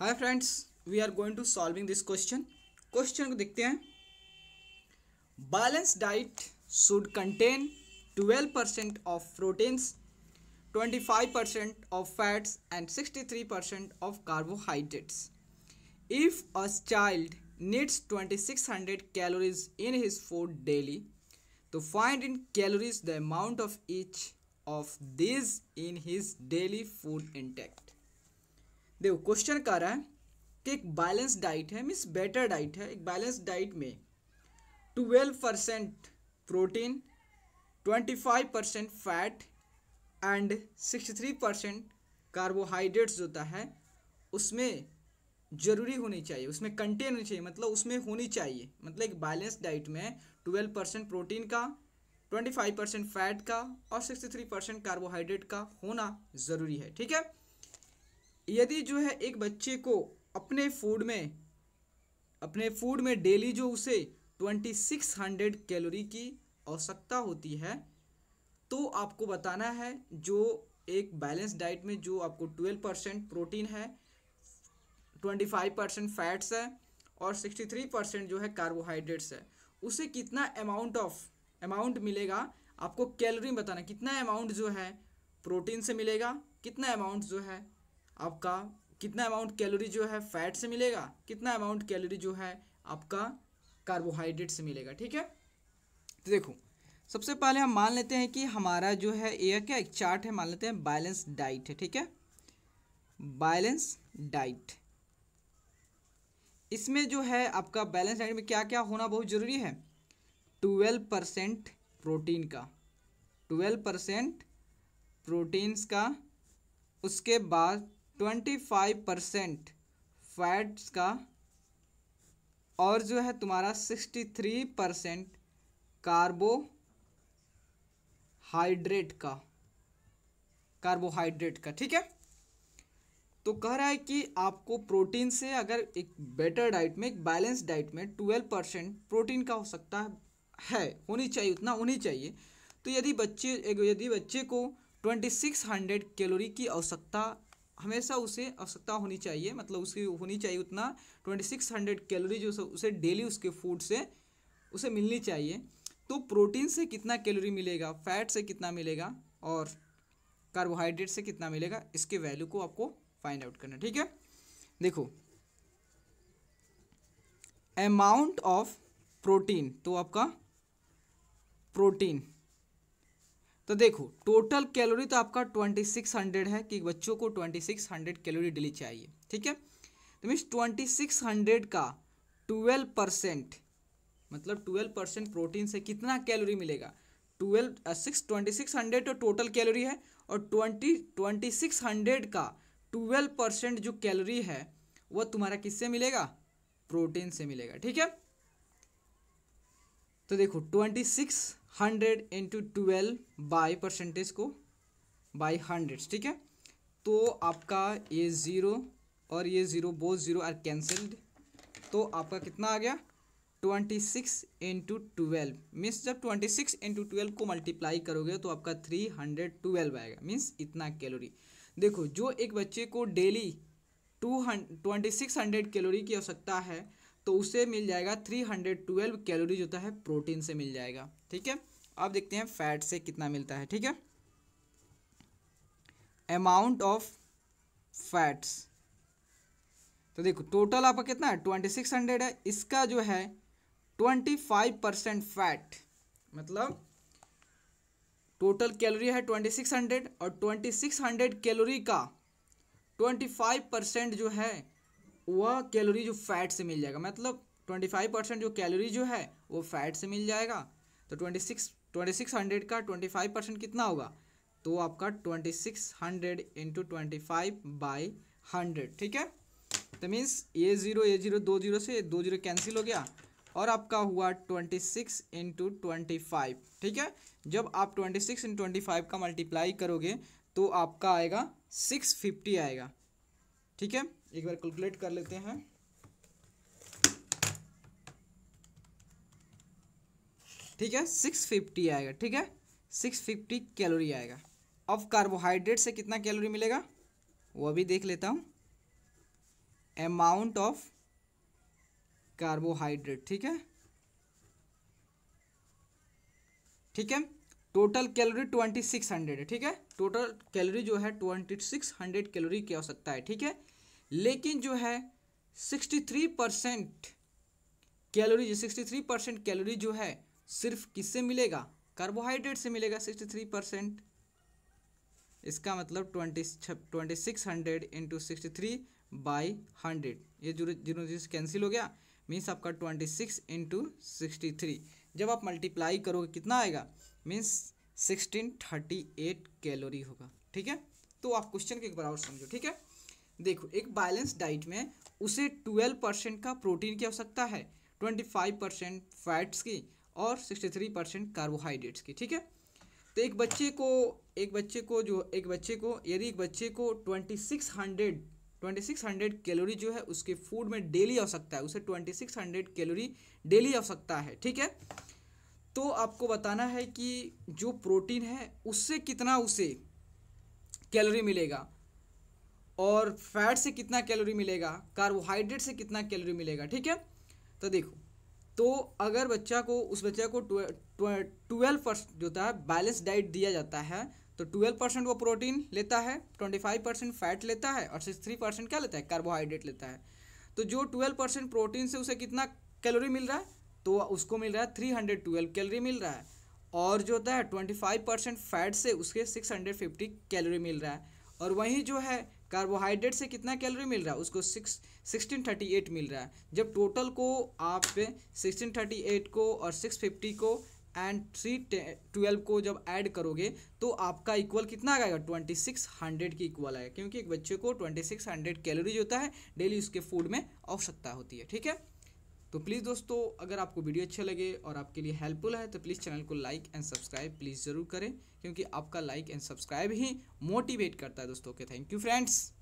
hi friends we are going to solving this question question को देखते हैं balance diet should contain 12 percent of proteins 25 percent of fats and 63 percent of carbohydrates if a child six 2600 calories in his food daily to find in calories the amount of each of these in his daily food intake देखो question कह रहा है कि एक balance diet है means better diet है एक balance diet में twelve percent protein twenty five percent fat and sixty three percent carbohydrates होता है उसमें जरूरी होनी चाहिए उसमें कंटेन होनी चाहिए मतलब उसमें होनी चाहिए मतलब एक बैलेंस डाइट में ट्वेल्व परसेंट प्रोटीन का ट्वेंटी फाइव परसेंट फैट का और सिक्सटी थ्री परसेंट कार्बोहाइड्रेट का होना ज़रूरी है ठीक है यदि जो है एक बच्चे को अपने फूड में अपने फूड में डेली जो उसे ट्वेंटी सिक्स हंड्रेड कैलोरी की आवश्यकता होती है तो आपको बताना है जो एक बैलेंस डाइट में जो आपको ट्वेल्व परसेंट प्रोटीन है ट्वेंटी फाइव परसेंट फैट्स है और सिक्सटी थ्री परसेंट जो है कार्बोहाइड्रेट्स है उसे कितना अमाउंट ऑफ अमाउंट मिलेगा आपको कैलोरी में बताना कितना अमाउंट जो है प्रोटीन से मिलेगा कितना अमाउंट जो है आपका कितना अमाउंट कैलोरी जो है फैट से मिलेगा कितना अमाउंट कैलोरी जो है आपका कार्बोहाइड्रेट से मिलेगा ठीक है तो देखो सबसे पहले हम मान लेते हैं कि हमारा जो है एयर क्या एक चार्ट है मान लेते हैं बैलेंस डाइट है ठीक है बैलेंस डाइट इसमें जो है आपका बैलेंस डाइट में क्या क्या होना बहुत ज़रूरी है ट्वेल्व परसेंट प्रोटीन का ट्वेल्व परसेंट प्रोटीन्स का उसके बाद ट्वेंटी फाइव परसेंट फैट्स का और जो है तुम्हारा सिक्सटी थ्री परसेंट कार्बोहाइड्रेट का कार्बोहाइड्रेट का ठीक है तो कह रहा है कि आपको प्रोटीन से अगर एक बेटर डाइट में एक बैलेंस डाइट में ट्वेल्व परसेंट प्रोटीन का हो सकता है, है होनी चाहिए उतना होनी चाहिए तो यदि बच्चे यदि बच्चे को ट्वेंटी सिक्स हंड्रेड कैलोरी की आवश्यकता हमेशा उसे आवश्यकता होनी चाहिए मतलब उसकी होनी चाहिए उतना ट्वेंटी सिक्स हंड्रेड कैलोरी जो उसे डेली उसके फूड से उसे मिलनी चाहिए तो प्रोटीन से कितना कैलोरी मिलेगा फैट से कितना मिलेगा और कार्बोहाइड्रेट से कितना मिलेगा इसके वैल्यू को आपको फाइंड आउट करना ठीक है देखो अमाउंट ऑफ प्रोटीन तो आपका प्रोटीन तो देखो टोटल कैलोरी तो आपका 2600 है कि बच्चों को 2600 कैलोरी डेली चाहिए ठीक है तो मीन्स 2600 का 12 परसेंट मतलब 12 परसेंट प्रोटीन से कितना कैलोरी मिलेगा 12 सिक्स ट्वेंटी सिक्स हंड्रेड तो टोटल कैलोरी है और ट्वेंटी ट्वेंटी सिक्स हंड्रेड का ट्वेल्व परसेंट जो कैलोरी है वह तुम्हारा किससे मिलेगा प्रोटीन से मिलेगा ठीक है तो देखो twenty six hundred into twelve by percentage को बाई हंड्रेड ठीक है तो आपका ये ज़ीरो और ये zero both zero are cancelled तो आपका कितना आ गया twenty six into twelve means जब ट्वेंटी सिक्स इंटू ट्वेल्व को मल्टीप्लाई करोगे तो आपका थ्री हंड्रेड ट्वेल्व आएगा मीन्स इतना कैलोरी देखो जो एक बच्चे को daily two hund twenty six hundred calorie की आवश्यकता है तो उसे मिल जाएगा 312 कैलोरीज होता है प्रोटीन से मिल जाएगा ठीक है अब देखते हैं फैट से कितना मिलता है ठीक है अमाउंट ऑफ फैट्स तो देखो टोटल आपका कितना है ट्वेंटी सिक्स हंड्रेड है इसका जो है ट्वेंटी फाइव परसेंट फैट मतलब टोटल कैलोरी है ट्वेंटी सिक्स हंड्रेड और ट्वेंटी सिक्स हंड्रेड कैलोरी का ट्वेंटी फाइव परसेंट जो है वह कैलोरी जो फैट से मिल जाएगा मतलब ट्वेंटी फाइव परसेंट जो कैलोरी जो है वो फैट से मिल जाएगा तो twenty six twenty six hundred का ट्वेंटी फाइव परसेंट कितना होगा तो आपका twenty six hundred into twenty five by hundred ठीक है तो मीन्स ये ज़ीरो ये ज़ीरो दो जीरो से दो जीरो कैंसिल हो गया और आपका हुआ twenty six into twenty five ठीक है जब आप twenty six into twenty five का मल्टीप्लाई करोगे तो आपका आएगा सिक्स फिफ्टी आएगा ठीक है एक बार कैलकुलेट कर लेते हैं ठीक है सिक्स फिफ्टी आएगा ठीक है सिक्स फिफ्टी कैलोरी आएगा अब कार्बोहाइड्रेट से कितना कैलोरी मिलेगा वो भी देख लेता हूँ अमाउंट ऑफ कार्बोहाइड्रेट ठीक है ठीक है total calorie twenty six hundred है ठीक है टोटल कैलोरी जो है ट्वेंटी सिक्स हंड्रेड कैलोरी की आवश्यकता है ठीक है लेकिन जो है 63 percent calorie sixty three percent calorie जो है सिर्फ किससे मिलेगा कार्बोहाइड्रेट से मिलेगा सिक्सटी थ्री परसेंट इसका मतलब twenty twenty six hundred into sixty three by hundred ये जीरो जीरो कैंसिल हो गया मीन्स आपका twenty six into sixty three जब आप मल्टीप्लाई करोगे कितना आएगा means sixteen thirty eight calorie होगा ठीक है तो आप क्वेश्चन के एक समझो ठीक है देखो एक बैलेंस डाइट में उसे ट्वेल्व परसेंट का प्रोटीन की आवश्यकता है ट्वेंटी फाइव परसेंट फैट्स की और सिक्सटी थ्री परसेंट कार्बोहाइड्रेट्स की ठीक है तो एक बच्चे को एक बच्चे को जो एक बच्चे को यदि एक बच्चे को twenty six hundred twenty six hundred calorie जो है उसके फूड में डेली आवश्यकता है उसे twenty six hundred calorie daily आवश्यकता है ठीक है तो आपको बताना है कि जो प्रोटीन है उससे कितना उसे कैलोरी मिलेगा और फैट से कितना कैलोरी मिलेगा कार्बोहाइड्रेट से कितना कैलोरी मिलेगा ठीक है तो देखो तो अगर बच्चा को उस बच्चा को ट्वेल्व परसेंट जो होता है बैलेंस डाइट दिया जाता है तो ट्वेल्व परसेंट वो प्रोटीन लेता है ट्वेंटी फाइव परसेंट फैट लेता है और सिक्स थ्री परसेंट क्या लेता है कार्बोहाइड्रेट लेता है तो जो ट्वेल्व परसेंट प्रोटीन से उसे कितना कैलोरी मिल रहा है तो उसको मिल रहा है थ्री हंड्रेड ट्वेल्व कैलोरी मिल रहा है और जो होता है ट्वेंटी फाइव परसेंट फैट से उसके सिक्स हंड्रेड फिफ्टी कैलोरी मिल रहा है और वहीं जो है कार्बोहाइड्रेट से कितना कैलोरी मिल रहा है उसको सिक्स सिक्सटीन थर्टी एट मिल रहा है जब टोटल को आप सिक्सटीन थर्टी एट को और सिक्स फिफ्टी को एंड थ्री ट्वेल्व को जब ऐड करोगे तो आपका इक्वल कितना आएगा ट्वेंटी सिक्स हंड्रेड की इक्वल आएगा क्योंकि एक बच्चे को ट्वेंटी सिक्स हंड्रेड कैलोरीज होता है डेली उसके फूड में आवश्यकता होती है ठीक है तो प्लीज़ दोस्तों अगर आपको वीडियो अच्छे लगे और आपके लिए हेल्पफुल है तो प्लीज़ चैनल को लाइक एंड सब्सक्राइब प्लीज़ ज़रूर करें क्योंकि आपका लाइक एंड सब्सक्राइब ही मोटिवेट करता है दोस्तों ओके थैंक यू फ्रेंड्स